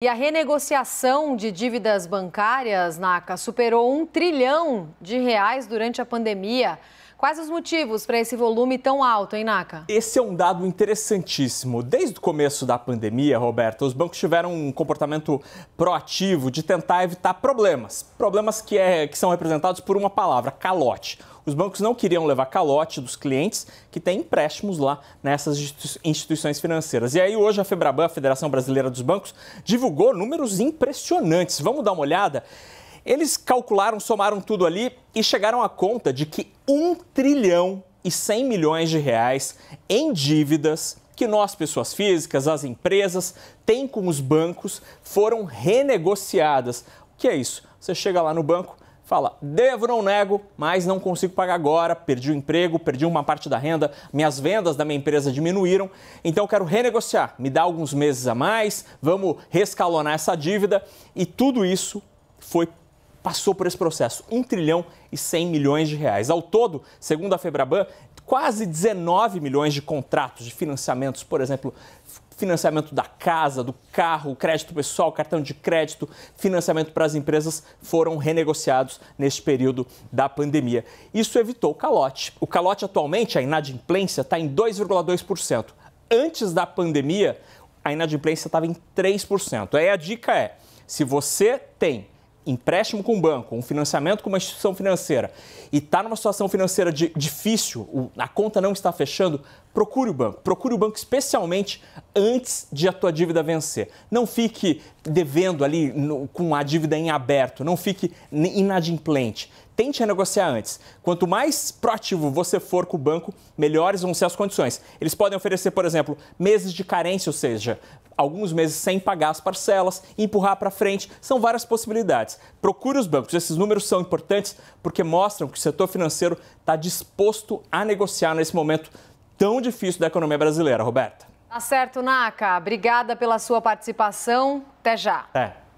E a renegociação de dívidas bancárias, NACA, superou um trilhão de reais durante a pandemia. Quais os motivos para esse volume tão alto, hein, Naca? Esse é um dado interessantíssimo. Desde o começo da pandemia, Roberto, os bancos tiveram um comportamento proativo de tentar evitar problemas. Problemas que, é, que são representados por uma palavra, calote. Os bancos não queriam levar calote dos clientes que têm empréstimos lá nessas instituições financeiras. E aí hoje a Febraban, a Federação Brasileira dos Bancos, divulgou números impressionantes. Vamos dar uma olhada? Eles calcularam, somaram tudo ali e chegaram à conta de que 1 trilhão e 100 milhões de reais em dívidas que nós, pessoas físicas, as empresas, têm com os bancos foram renegociadas. O que é isso? Você chega lá no banco, fala: devo, não nego, mas não consigo pagar agora, perdi o emprego, perdi uma parte da renda, minhas vendas da minha empresa diminuíram, então eu quero renegociar, me dá alguns meses a mais, vamos rescalonar essa dívida. E tudo isso foi passou por esse processo, 1 trilhão e 100 milhões de reais. Ao todo, segundo a Febraban, quase 19 milhões de contratos de financiamentos, por exemplo, financiamento da casa, do carro, crédito pessoal, cartão de crédito, financiamento para as empresas foram renegociados neste período da pandemia. Isso evitou o calote. O calote atualmente, a inadimplência, está em 2,2%. Antes da pandemia, a inadimplência estava em 3%. Aí a dica é: se você tem empréstimo com o banco, um financiamento com uma instituição financeira e está numa situação financeira de, difícil, a conta não está fechando, procure o banco. Procure o banco especialmente antes de a tua dívida vencer. Não fique devendo ali no, com a dívida em aberto, não fique inadimplente. Tente negociar antes. Quanto mais proativo você for com o banco, melhores vão ser as condições. Eles podem oferecer, por exemplo, meses de carência, ou seja, alguns meses sem pagar as parcelas, empurrar para frente. São várias possibilidades. Procure os bancos. Esses números são importantes porque mostram que o setor financeiro está disposto a negociar nesse momento tão difícil da economia brasileira, Roberta. Tá certo, Naka. Obrigada pela sua participação. Até já. Até.